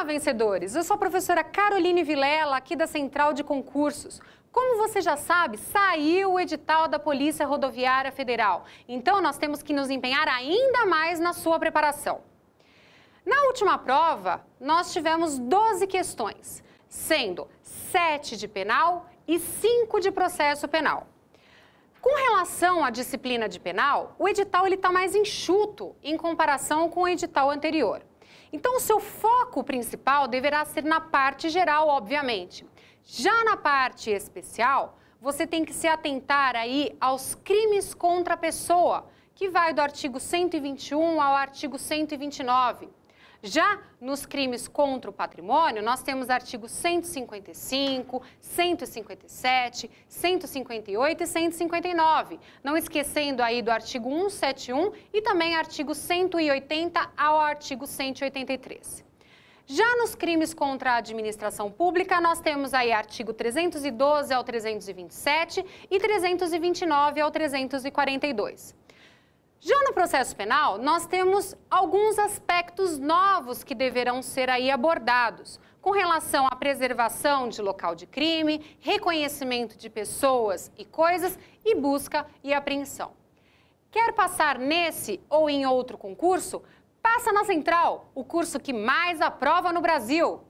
Olá, ah, vencedores! Eu sou a professora Caroline Vilela, aqui da Central de Concursos. Como você já sabe, saiu o edital da Polícia Rodoviária Federal. Então, nós temos que nos empenhar ainda mais na sua preparação. Na última prova, nós tivemos 12 questões, sendo 7 de penal e 5 de processo penal. Com relação à disciplina de penal, o edital está mais enxuto em comparação com o edital anterior. Então, o seu foco principal deverá ser na parte geral, obviamente. Já na parte especial, você tem que se atentar aí aos crimes contra a pessoa, que vai do artigo 121 ao artigo 129. Já nos crimes contra o patrimônio, nós temos artigos 155, 157, 158 e 159, não esquecendo aí do artigo 171 e também artigo 180 ao artigo 183. Já nos crimes contra a administração pública, nós temos aí artigo 312 ao 327 e 329 ao 342 processo penal, nós temos alguns aspectos novos que deverão ser aí abordados, com relação à preservação de local de crime, reconhecimento de pessoas e coisas e busca e apreensão. Quer passar nesse ou em outro concurso? Passa na Central, o curso que mais aprova no Brasil.